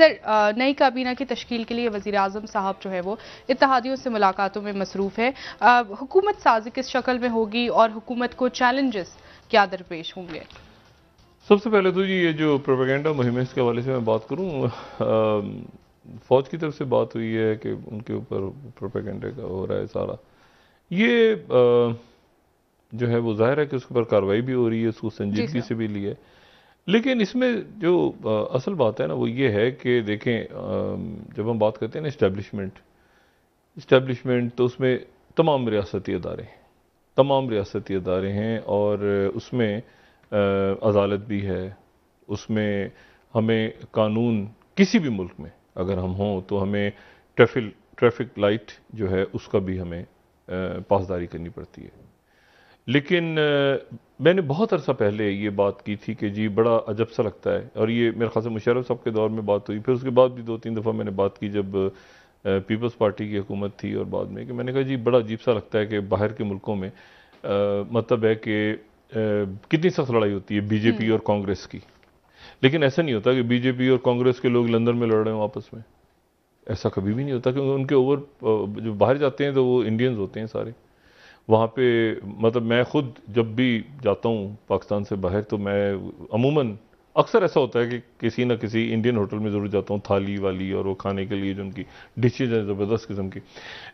Sir नई काबीना की तश्ील के लिए वजी अजम साहब जो है वो इतिहादियों से मुलाकातों में मसरूफ़ है हुकूमत साजी किस शक्ल में होगी और हुकूमत को चैलेंजेस क्या दरपेश होंगे सबसे पहले तो जी ये जो प्रोपेगेंडा मुहिम इसके हवाले से मैं बात करूँ फ़ौज की तरफ से बात हुई है कि उनके ऊपर प्रोपेगेंडे का हो रहा है सारा ये आ, जो है वो जाहिर है कि उसके ऊपर कार्रवाई भी हो रही है उसको संजीदगी से भी लिया है लेकिन इसमें जो असल बात है ना वो ये है कि देखें जब हम बात करते हैं ना इस्टेबलिशमेंट इस्टेबलिशमेंट तो उसमें तमाम रियासती अदारे हैं तमाम रियासती अदारे हैं और उसमें अदालत भी है उसमें हमें कानून किसी भी मुल्क में अगर हम हों तो हमें ट्रैफिक ट्रैफिक लाइट जो है उसका भी हमें पासदारी करनी पड़ती है लेकिन मैंने बहुत अरसा पहले ये बात की थी कि जी बड़ा अजब सा लगता है और ये मेरे खास मुशरफ साहब के दौर में बात हुई फिर उसके बाद भी दो तीन दफ़ा मैंने बात की जब पीपल्स पार्टी की हुकूमत थी और बाद में कि मैंने कहा जी बड़ा अजीब सा लगता है कि बाहर के मुल्कों में आ, मतलब है कि कितनी सख्त लड़ाई होती है बीजेपी हम्म। और कांग्रेस की लेकिन ऐसा नहीं होता कि बीजेपी और कांग्रेस के लोग लंदन में लड़ रहे हों आपस में ऐसा कभी भी नहीं होता क्योंकि उनके ओवर जो बाहर जाते हैं तो वो इंडियंस होते हैं सारे वहाँ पे मतलब मैं खुद जब भी जाता हूँ पाकिस्तान से बाहर तो मैं अमूमन अक्सर ऐसा होता है कि किसी ना किसी इंडियन होटल में ज़रूर जाता हूँ थाली वाली और वो खाने के लिए जो उनकी डिशेज हैं ज़बरदस्त किस्म की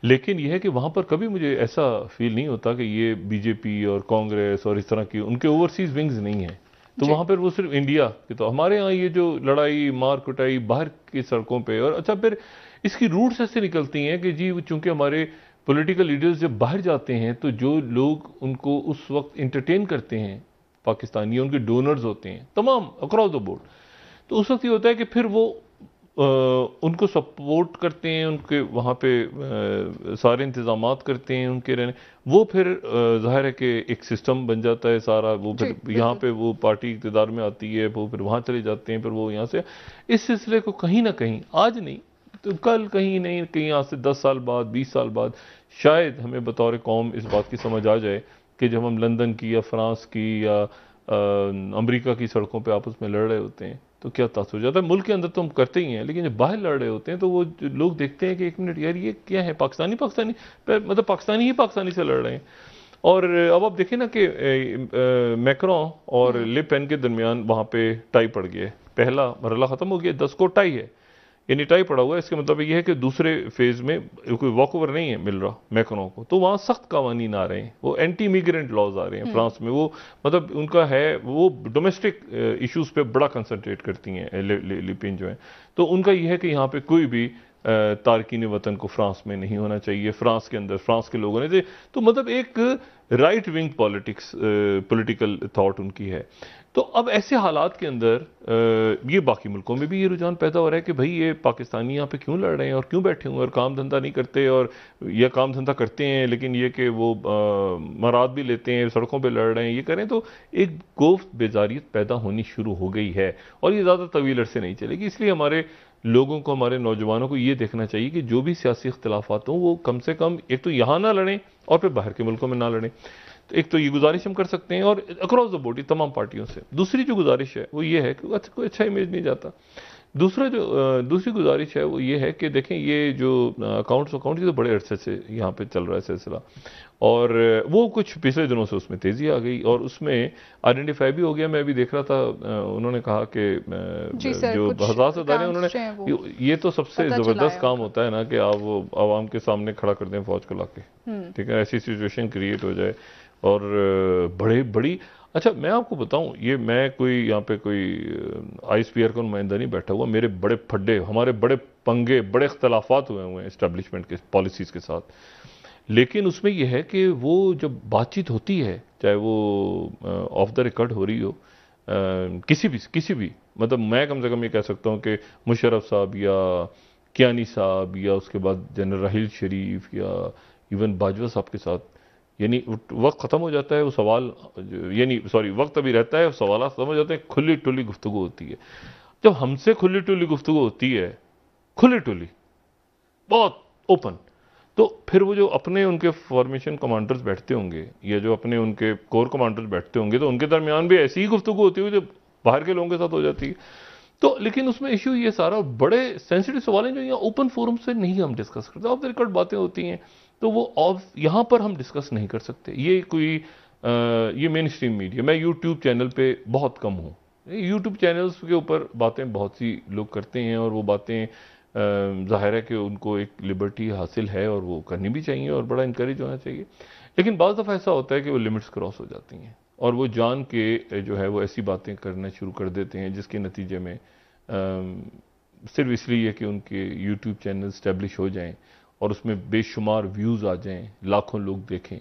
लेकिन यह है कि वहाँ पर कभी मुझे ऐसा फील नहीं होता कि ये बीजेपी और कांग्रेस और इस तरह की उनके ओवरसीज़ विंग्स नहीं हैं तो वहाँ पर वो सिर्फ इंडिया के तो हमारे यहाँ ये जो लड़ाई मार कुटाई बाहर की सड़कों पर और अच्छा फिर इसकी रूट्स ऐसे निकलती हैं कि जी चूंकि हमारे पॉलिटिकल लीडर्स जब बाहर जाते हैं तो जो लोग उनको उस वक्त इंटरटेन करते हैं पाकिस्तानी उनके डोनर्स होते हैं तमाम अक्रॉस द बोर्ड तो उस वक्त ये होता है कि फिर वो आ, उनको सपोर्ट करते हैं उनके वहाँ पे आ, सारे इंतजाम करते हैं उनके रहने वो फिर जाहिर है कि एक सिस्टम बन जाता है सारा वो फिर यहाँ पे वो पार्टी इकतदार में आती है वो फिर वहाँ चले जाते हैं फिर वो यहाँ से इस सिलसिले को कहीं ना कहीं आज नहीं तो कल कहीं नहीं कहीं आज से दस साल बाद बीस साल बाद शायद हमें बतौर कौम इस बात की समझ आ जाए कि जब हम लंदन की या फ्रांस की या अमेरिका की सड़कों पे आपस में लड़ रहे होते हैं तो क्या तासर हो जाता है मुल्क के अंदर तो हम करते ही हैं लेकिन जब बाहर लड़ रहे होते हैं तो वो लोग देखते हैं कि एक मिनट यार ये क्या है पाकिस्तानी पाकिस्तानी मतलब पाकिस्तानी ही पाकिस्तानी से लड़ रहे हैं और अब आप देखें ना कि मैक्रॉ और हम्म। लिपेन के दरमियान वहाँ पे टाई पड़ गया है पहला मरला ख़त्म हो गया दस को टाई है ये निटाई पड़ा हुआ है इसका मतलब ये है कि दूसरे फेज़ में कोई वॉक ओवर नहीं है मिल रहा मैकनों को तो वहाँ सख्त कवानीन आ रहे हैं वो एंटी मिग्रेंट लॉज आ रहे हैं फ्रांस में वो मतलब उनका है वो डोमेस्टिक इश्यूज़ पे बड़ा कंसनट्रेट करती हैं लिपिन जो है तो उनका यह है कि यहाँ पर कोई भी तारकिन वतन को फ्रांस में नहीं होना चाहिए फ्रांस के अंदर फ्रांस के लोगों ने तो मतलब एक right wing politics political thought उनकी है तो अब ऐसे हालात के अंदर ये बाकी मुल्कों में भी ये रुझान पैदा हो रहा है कि भाई ये पाकिस्तानी यहाँ पे क्यों लड़ रहे हैं और क्यों बैठे हुए हैं और काम धंधा नहीं करते और या काम धंधा करते हैं लेकिन ये कि वो मराद भी लेते हैं सड़कों पे लड़ रहे हैं ये करें तो एक गोफ बेजारियत पैदा होनी शुरू हो गई है और ये ज़्यादा तवील अरसे नहीं चलेगी इसलिए हमारे लोगों को हमारे नौजवानों को ये देखना चाहिए कि जो भी सियासी इख्तलाफात हों वो कम से कम एक तो यहाँ ना लड़ें और फिर बाहर के मुल्कों में ना लड़ें तो एक तो ये गुजारिश हम कर सकते हैं और अक्रॉस द बोर्ड तमाम पार्टियों से दूसरी जो गुजारिश है वो ये है कि अच्छा कोई अच्छा इमेज नहीं जाता दूसरा जो दूसरी गुजारिश है वो ये है कि देखें ये जो अकाउंट्स अकाउंट ये तो बड़े अरसे से यहाँ पे चल रहा है सिलसिला और वो कुछ पिछले दिनों से उसमें तेज़ी आ गई और उसमें आइडेंटिफाई भी हो गया मैं अभी देख रहा था उन्होंने कहा कि जो हजार से अदारे उन्होंने ये तो सबसे ज़बरदस्त काम होता है ना कि आप वो आवाम के सामने खड़ा कर दें फौज को ला हम्म। ठीक है ऐसी सिचुएशन क्रिएट हो जाए और बड़े बड़ी अच्छा मैं आपको बताऊं ये मैं कोई यहाँ पे कोई आई पी का नुमाइंदा नहीं बैठा हुआ मेरे बड़े फड्डे हमारे बड़े पंगे बड़े अख्तलाफात हुए हुए हैं इस्टेब्लिशमेंट के पॉलिसीज़ के साथ लेकिन उसमें यह है कि वो जब बातचीत होती है चाहे वो ऑफ द रिकॉर्ड हो रही हो आ, किसी भी किसी भी मतलब मैं कम से कम ये कह सकता हूँ कि मुशरफ साहब या कियानी साहब या उसके बाद जनरल राहल शरीफ या इवन बाजवा साहब के साथ यानी वक्त ख़त्म हो जाता है वो सवाल यानी सॉरी वक्त अभी रहता है सवाल ख़त्म हो जाते हैं खुली टुली गुफ्तु होती है जब हमसे खुली टुली गुफ्तु होती है खुली टुली बहुत ओपन तो फिर वो जो अपने उनके फॉर्मेशन कमांडर्स बैठते होंगे या जो अपने उनके कोर कमांडर्स बैठते होंगे तो उनके दरमियान भी ऐसी ही गुफ्तु होती होगी जो बाहर के लोगों के साथ हो जाती है तो लेकिन उसमें इशू ये सारा बड़े सेंसिटिव सवाल हैं जो यहाँ ओपन फोरम से नहीं हम डिस्कस करते ऑफ द रिकॉर्ड बातें होती हैं तो वो ऑफ यहाँ पर हम डिस्कस नहीं कर सकते ये कोई आ, ये मेन स्ट्रीम मीडिया मैं यूट्यूब चैनल पे बहुत कम हूँ यूट्यूब चैनल्स के ऊपर बातें बहुत सी लोग करते हैं और वो बातें ज़ाहिर है कि उनको एक लिबर्टी हासिल है और वो करनी भी चाहिए और बड़ा इंक्रेज होना चाहिए लेकिन बज़ दफ़ा ऐसा होता है कि वो लिमिट्स क्रॉस हो जाती हैं और वो जान के जो है वो ऐसी बातें करना शुरू कर देते हैं जिसके नतीजे में आ, सिर्फ इसलिए कि उनके यूट्यूब चैनल स्टैब्लिश हो जाएं और उसमें बेशुमार व्यूज़ आ जाएं लाखों लोग देखें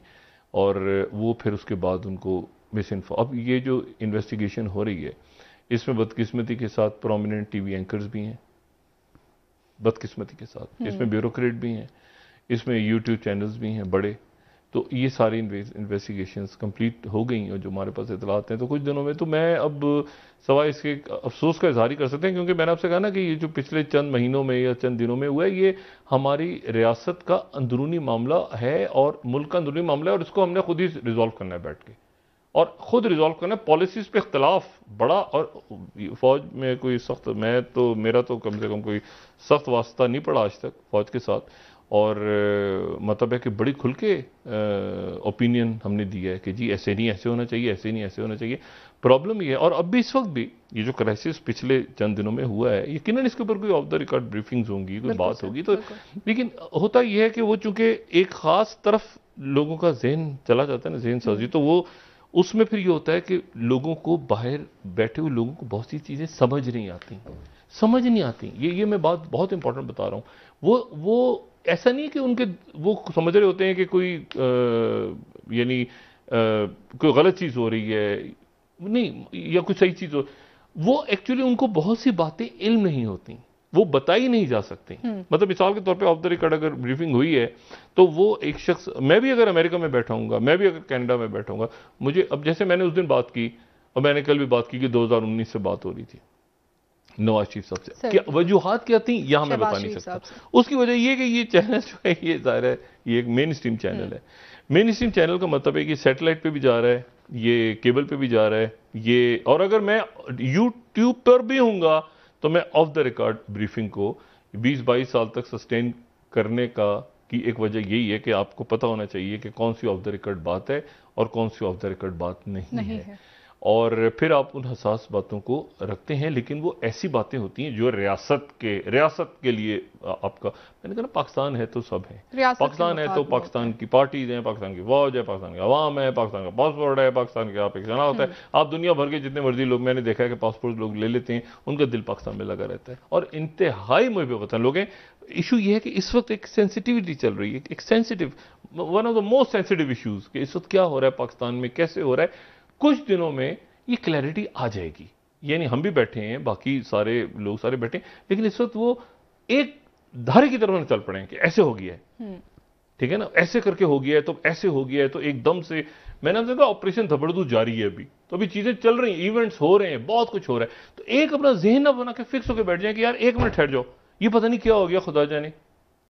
और वो फिर उसके बाद उनको मिस इन्फॉर्म अब ये जो इन्वेस्टिगेशन हो रही है इसमें बदकिस्मती के साथ प्रोमिनेंट टीवी एंकर्स भी हैं बदकिस्मती के साथ हम्म। इसमें ब्यूरोक्रेट भी हैं इसमें यूट्यूब चैनल्स भी हैं बड़े तो ये सारी इन्वेस्टिगेशन कंप्लीट हो गई और जो हमारे पास इतलात हैं तो कुछ दिनों में तो मैं अब सवाए इसके अफसोस का इजहार ही कर सकते हैं क्योंकि मैंने आपसे कहा ना कि ये जो पिछले चंद महीनों में या चंद दिनों में हुआ है ये हमारी रियासत का अंदरूनी मामला है और मुल्क का अंदरूनी मामला है और इसको हमने खुद ही रिजॉल्व करना है बैठ के और ख़ुद रिजॉल्व करना है पॉलिसीज़ पे इख्तलाफ बड़ा और फ़ौज में कोई सख्त मैं तो मेरा तो कम से कम कोई सख्त वास्ता नहीं पड़ा आज तक फ़ौज के साथ और मतलब है कि बड़ी खुल के ओपिनियन हमने दिया है कि जी ऐसे नहीं ऐसे होना चाहिए ऐसे नहीं ऐसे होना चाहिए प्रॉब्लम ये है और अब भी इस वक्त भी ये जो क्राइसिस पिछले चंद दिनों में हुआ है यकीन इसके ऊपर कोई ऑफ द रिकॉर्ड ब्रीफिंग्स होंगी कोई बात होगी तो लेकिन होता यह है कि वो चूंकि एक ख़ास तरफ लोगों का जहन चला जाता है ना जहन सर्जी हम्म। तो वो उसमें फिर ये होता है कि लोगों को बाहर बैठे हुए लोगों को बहुत सी चीज़ें समझ नहीं आती समझ नहीं आती ये ये मैं बात बहुत इंपॉर्टेंट बता रहा हूँ वो वो ऐसा नहीं कि उनके वो समझ रहे होते हैं कि कोई यानी कोई गलत चीज़ हो रही है नहीं या कोई सही चीज़ हो वो एक्चुअली उनको बहुत सी बातें इल्म नहीं होती वो बताई नहीं जा सकती हम्म। मतलब मिसाल के तौर पे ऑफ द रिकॉर्ड अगर ब्रीफिंग हुई है तो वो एक शख्स मैं भी अगर अमेरिका में बैठा हूँ मैं भी अगर कनाडा में बैठा हूँ मुझे अब जैसे मैंने उस दिन बात की और मैंने कल भी बात की कि 2019 से बात हो रही थी नवाज शरीफ साहब से क्या वजूहत क्या थी यहाँ मैं बता नहीं सकता उसकी वजह यह कि ये चैनल जो है ये ज़ाहिर है ये एक मेन स्ट्रीम चैनल है मेन स्ट्रीम चैनल का मतलब है कि सेटेलाइट पर भी जा रहा है ये केबल पर भी जा रहा है ये और अगर मैं यूट्यूब पर भी हूँगा तो मैं ऑफ द रिकॉर्ड ब्रीफिंग को बीस बाईस साल तक सस्टेन करने का की एक वजह यही है कि आपको पता होना चाहिए कि कौन सी ऑफ द रिकॉर्ड बात है और कौन सी ऑफ द रिकॉर्ड बात नहीं, नहीं है, है। और फिर आप उन हसास बातों को रखते हैं लेकिन वो ऐसी बातें होती हैं जो रियासत के रियासत के लिए आपका मैंने कहा ना पाकिस्तान है तो सब है पाकिस्तान है तो पाकिस्तान की पार्टीज हैं पाकिस्तान की फौज है पाकिस्तान की आवाम है पाकिस्तान का पासपोर्ट है पाकिस्तान के आप एक जना होता है हम्म। आप दुनिया भर के जितने मर्जी लोग मैंने देखा है कि पासपोर्ट लोग ले लेते हैं उनका दिल पाकिस्तान में लगा रहता है और इंतहाई मुहब पता लोग हैं इशू यह है कि इस वक्त एक सेंसिटिविटी चल रही है एक sensitive one of the most sensitive issues कि इस वक्त क्या हो रहा है पाकिस्तान में कैसे हो रहा है कुछ दिनों में ये क्लैरिटी आ जाएगी यानी हम भी बैठे हैं बाकी सारे लोग सारे बैठे हैं लेकिन इस वक्त वो एक धारे की तरफ चल पड़े हैं कि ऐसे हो गया है हम्म। ठीक है ना ऐसे करके हो गया है तो ऐसे हो गया है तो एकदम से मैंने हमसे कहा ऑपरेशन धबड़दू जारी है अभी तो अभी चीजें चल रही हैं इवेंट्स हो रहे हैं बहुत कुछ हो रहा है तो एक अपना जहन ना बना के फिक्स होकर बैठ जाए कि यार एक मिनट ठहर जाओ ये पता नहीं क्या हो गया खुदा जाने